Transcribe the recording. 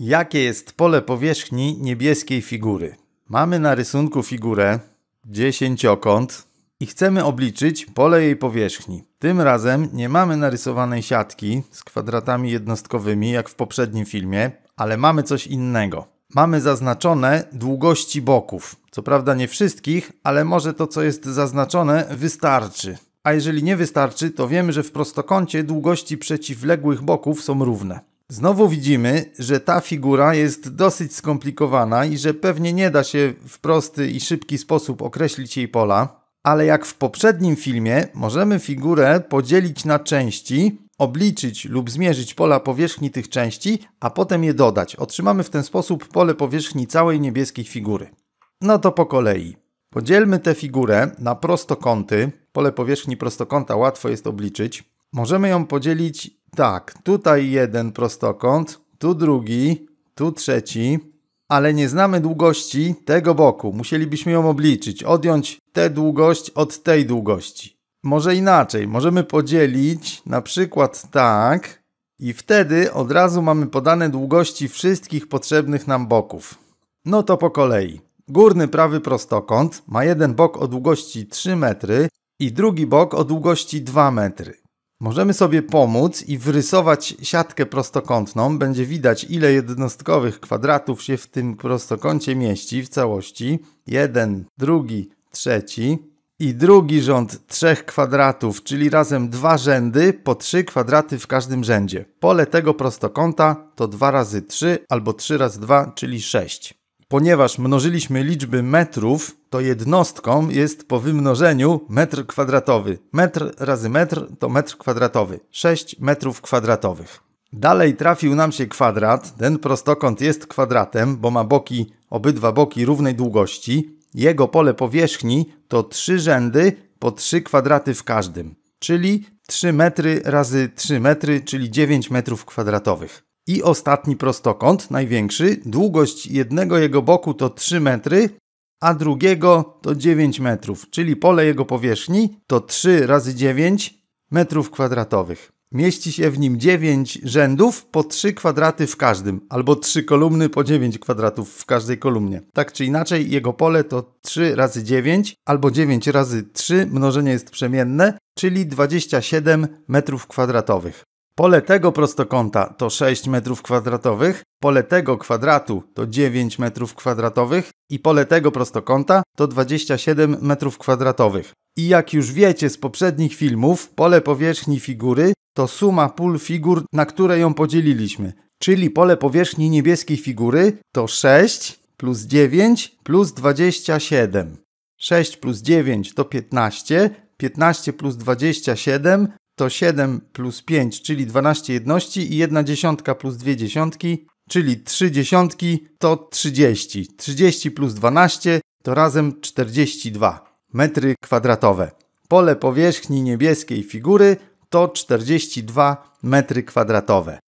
Jakie jest pole powierzchni niebieskiej figury? Mamy na rysunku figurę, dziesięciokąt i chcemy obliczyć pole jej powierzchni. Tym razem nie mamy narysowanej siatki z kwadratami jednostkowymi jak w poprzednim filmie, ale mamy coś innego. Mamy zaznaczone długości boków. Co prawda nie wszystkich, ale może to co jest zaznaczone wystarczy. A jeżeli nie wystarczy, to wiemy, że w prostokącie długości przeciwległych boków są równe. Znowu widzimy, że ta figura jest dosyć skomplikowana i że pewnie nie da się w prosty i szybki sposób określić jej pola, ale jak w poprzednim filmie możemy figurę podzielić na części, obliczyć lub zmierzyć pola powierzchni tych części, a potem je dodać. Otrzymamy w ten sposób pole powierzchni całej niebieskiej figury. No to po kolei. Podzielmy tę figurę na prostokąty. Pole powierzchni prostokąta łatwo jest obliczyć. Możemy ją podzielić tak, tutaj jeden prostokąt, tu drugi, tu trzeci, ale nie znamy długości tego boku. Musielibyśmy ją obliczyć, odjąć tę długość od tej długości. Może inaczej, możemy podzielić na przykład tak i wtedy od razu mamy podane długości wszystkich potrzebnych nam boków. No to po kolei. Górny prawy prostokąt ma jeden bok o długości 3 metry i drugi bok o długości 2 metry. Możemy sobie pomóc i wrysować siatkę prostokątną. Będzie widać, ile jednostkowych kwadratów się w tym prostokącie mieści w całości. Jeden, drugi, trzeci. I drugi rząd trzech kwadratów, czyli razem dwa rzędy po trzy kwadraty w każdym rzędzie. Pole tego prostokąta to 2 razy 3 albo 3 razy 2, czyli 6 ponieważ mnożyliśmy liczby metrów, to jednostką jest po wymnożeniu metr kwadratowy. Metr razy metr to metr kwadratowy. 6 metrów kwadratowych. Dalej trafił nam się kwadrat. Ten prostokąt jest kwadratem, bo ma boki, obydwa boki równej długości. Jego pole powierzchni to 3 rzędy po 3 kwadraty w każdym, czyli 3 metry razy 3 metry, czyli 9 metrów kwadratowych i ostatni prostokąt, największy. Długość jednego jego boku to 3 metry, a drugiego to 9 metrów, czyli pole jego powierzchni to 3 razy 9 metrów kwadratowych. Mieści się w nim 9 rzędów po 3 kwadraty w każdym, albo 3 kolumny po 9 kwadratów w każdej kolumnie. Tak czy inaczej, jego pole to 3 razy 9 albo 9 razy 3, mnożenie jest przemienne, czyli 27 metrów kwadratowych. Pole tego prostokąta to 6 m2, pole tego kwadratu to 9 m2 i pole tego prostokąta to 27 m2. I jak już wiecie z poprzednich filmów, pole powierzchni figury to suma pól figur, na które ją podzieliliśmy. Czyli pole powierzchni niebieskiej figury to 6 plus 9 plus 27. 6 plus 9 to 15, 15 plus 27 to 7 plus 5, czyli 12 jedności i 1 dziesiątka plus 2 dziesiątki, czyli 3 dziesiątki to 30. 30 plus 12 to razem 42 metry kwadratowe. Pole powierzchni niebieskiej figury to 42 metry kwadratowe.